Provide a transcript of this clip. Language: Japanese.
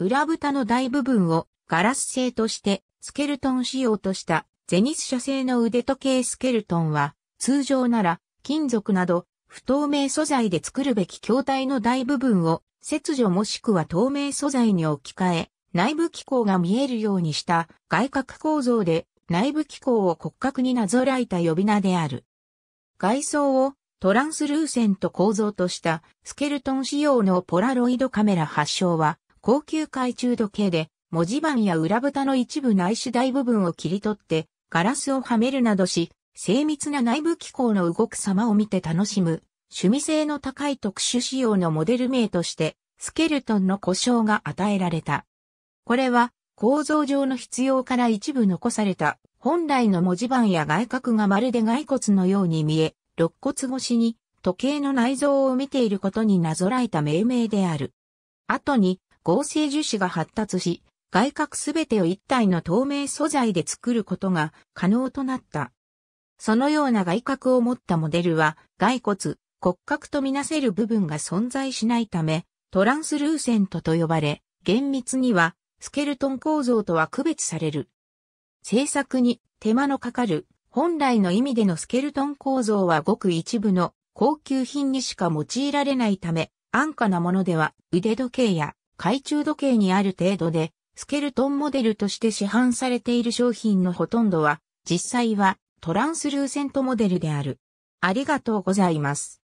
裏蓋の大部分をガラス製としてスケルトン仕様としたゼニス社製の腕時計スケルトンは通常なら金属など不透明素材で作るべき筐体の大部分を切除もしくは透明素材に置き換え内部機構が見えるようにした外角構造で内部機構を骨格になぞらえた呼び名である。外装をトランスルーセント構造としたスケルトン仕様のポラロイドカメラ発祥は高級懐中時計で、文字盤や裏蓋の一部内い大部分を切り取って、ガラスをはめるなどし、精密な内部機構の動く様を見て楽しむ、趣味性の高い特殊仕様のモデル名として、スケルトンの故障が与えられた。これは、構造上の必要から一部残された、本来の文字盤や外角がまるで骸骨のように見え、肋骨越しに時計の内臓を見ていることになぞらえた命名である。後に、合成樹脂が発達し、外角すべてを一体の透明素材で作ることが可能となった。そのような外角を持ったモデルは、骸骨、骨格とみなせる部分が存在しないため、トランスルーセントと呼ばれ、厳密には、スケルトン構造とは区別される。制作に手間のかかる、本来の意味でのスケルトン構造はごく一部の高級品にしか用いられないため、安価なものでは腕時計や懐中時計にある程度で、スケルトンモデルとして市販されている商品のほとんどは、実際はトランスルーセントモデルである。ありがとうございます。